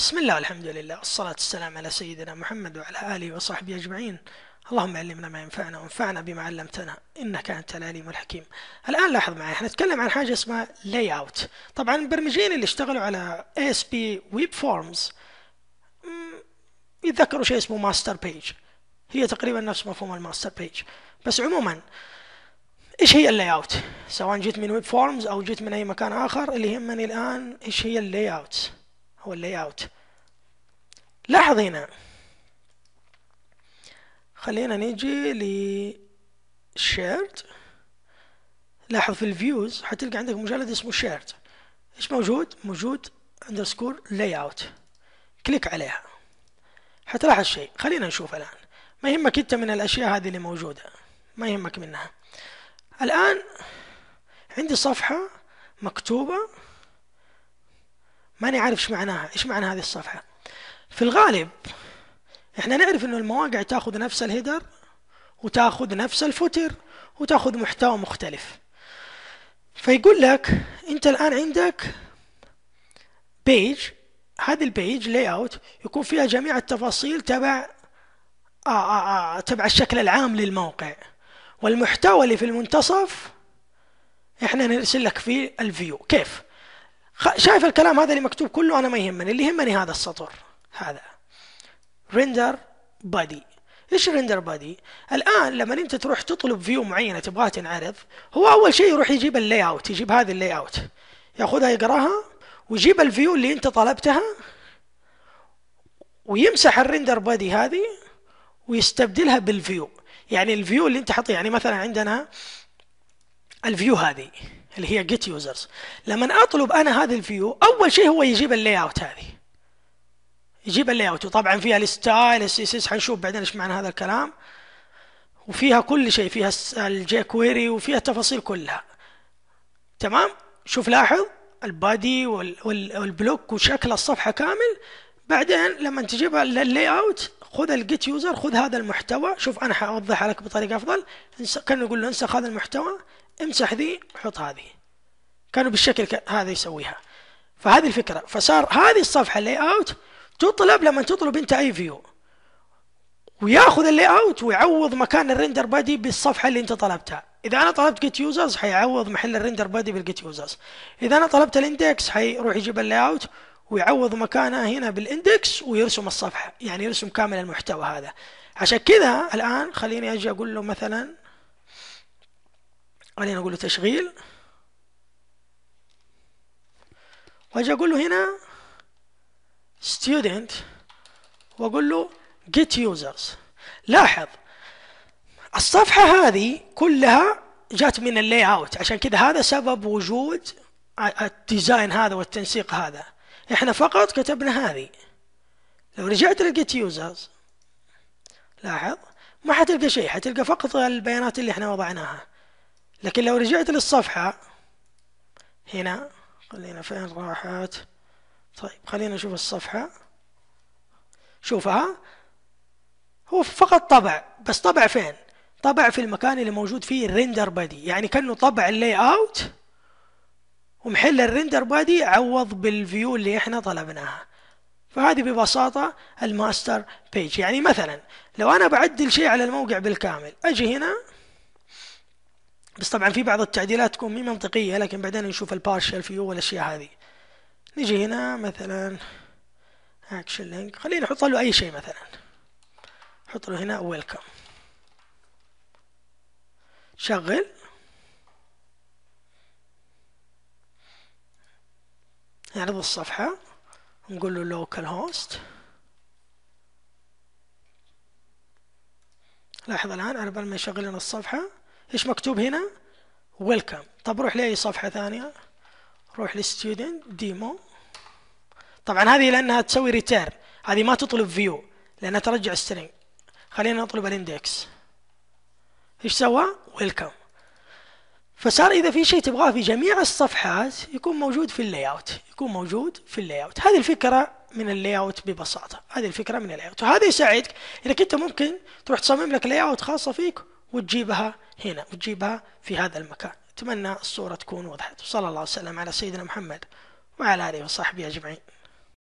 بسم الله والحمد لله والصلاة والسلام على سيدنا محمد وعلى آله وصحبه أجمعين اللهم علمنا ما ينفعنا وانفعنا بما علمتنا انك انت العليم الحكيم. الان لاحظ معي احنا نتكلم عن حاجه اسمها لاي اوت. طبعا البرمجين اللي اشتغلوا على اي اس بي ويب فورمز يتذكروا شيء اسمه ماستر بيج. هي تقريبا نفس مفهوم الماستر بيج. بس عموما ايش هي اللاي اوت؟ سواء جيت من ويب فورمز او جيت من اي مكان اخر اللي يهمني الان ايش هي اللاي اوت؟ هو اللاي اوت لاحظ هنا خلينا نيجي ل shared لاحظ في الفيوز حتلقى عندك مجلد اسمه شيرد ايش موجود موجود اندرسكور لاي اوت كليك عليها حتلاحظ شيء خلينا نشوف الان ما يهمك انت من الاشياء هذه اللي موجوده ما يهمك منها الان عندي صفحه مكتوبه ماني عارف ايش معناها ايش معنى هذه الصفحة في الغالب احنا نعرف انه المواقع تاخذ نفس الهيدر وتاخذ نفس الفوتر وتاخذ محتوى مختلف فيقول لك انت الان عندك بيج هذه البيج لاي اوت يكون فيها جميع التفاصيل تبع آآ آه، آآ آه، آه، تبع الشكل العام للموقع والمحتوى اللي في المنتصف احنا نرسل لك فيه الفيو كيف شايف الكلام هذا اللي مكتوب كله انا ما يهمني اللي يهمني هذا السطر هذا render body ايش render body الان لما انت تروح تطلب فيو معينه تبغاها تنعرض هو اول شيء يروح يجيب اللاي اوت يجيب هذه اللاي اوت ياخذها يقراها ويجيب الفيو اللي انت طلبتها ويمسح الريندر بادي هذه ويستبدلها بالفيو يعني الفيو اللي انت حاطيه يعني مثلا عندنا الفيو هذه اللي هي جيت يوزرز لما اطلب انا هذا الفيو اول شيء هو يجيب اللاي اوت هذه يجيب اللاي اوت وطبعا فيها الستايل السي اس اس حنشوف بعدين ايش معنى هذا الكلام وفيها كل شيء فيها الجي كويري وفيها التفاصيل كلها تمام شوف لاحظ البادي والبلوك وشكل الصفحه كامل بعدين لما تجيب اللاي اوت خذ الجيت يوزر خذ هذا المحتوى شوف انا حوضحها لك بطريقه افضل كان يقول له انسخ هذا المحتوى امسح ذي وحط هذه كانوا بالشكل ك... هذا يسويها فهذه الفكرة فصار هذه الصفحة اللي اوت تطلب لما تطلب انت اي فيو وياخذ اللي اوت ويعوض مكان الريندر بادي بالصفحه اللي انت طلبتها اذا انا طلبت جيت يوزرز حيعوض محل الريندر بادي بالجيت يوزرز اذا انا طلبت الاندكس حيروح يجيب اللي اوت ويعوض مكانه هنا بالاندكس ويرسم الصفحه يعني يرسم كامل المحتوى هذا عشان كذا الان خليني اجي اقول له مثلا وبعدين أقول له تشغيل وأجي أقول له هنا student وأقول له get users لاحظ الصفحة هذه كلها جات من اللاي اوت عشان كذا هذا سبب وجود الديزاين هذا والتنسيق هذا احنا فقط كتبنا هذه لو رجعت لقيت يوزرز لاحظ ما حتلقى شيء حتلقى فقط البيانات اللي احنا وضعناها لكن لو رجعت للصفحة هنا خلينا فين راحت طيب خلينا نشوف الصفحة شوفها هو فقط طبع بس طبع فين طبع في المكان اللي موجود فيه الريندر بادي يعني كانه طبع اللاي اوت ومحل الريندر بادي عوض بالفيو اللي احنا طلبناها فهذه ببساطة الماستر بيج يعني مثلا لو انا بعدل شيء على الموقع بالكامل اجي هنا بس طبعا في بعض التعديلات تكون مي منطقية لكن بعدين نشوف البارشل فيو والأشياء هذه نجي هنا مثلا اكشن لينك خلينا نحط له أي شيء مثلا نحط له هنا ويلكم شغل نعرض الصفحة نقول له لوكال هوست لاحظ الآن على بال ما يشغل لنا الصفحة ايش مكتوب هنا ويلكم طب روح لأي صفحة ثانية روح لستودنت ديمو طبعا هذه لأنها تسوي ريتيرن هذه ما تطلب فيو لأنها ترجع سترينج خلينا نطلب الاندكس ايش سوى ويلكم فصار اذا في شيء تبغاه في جميع الصفحات يكون موجود في اللاي اوت يكون موجود في اللاي اوت هذه الفكره من اللاي اوت ببساطه هذه الفكره من اللاي اوت وهذا يساعدك انك انت ممكن تروح تصمم لك لاي اوت خاصه فيك وتجيبها هنا وتجيبها في هذا المكان أتمنى الصورة تكون وضحت وصلى الله وسلم على سيدنا محمد وعلى آله وصحبه أجمعين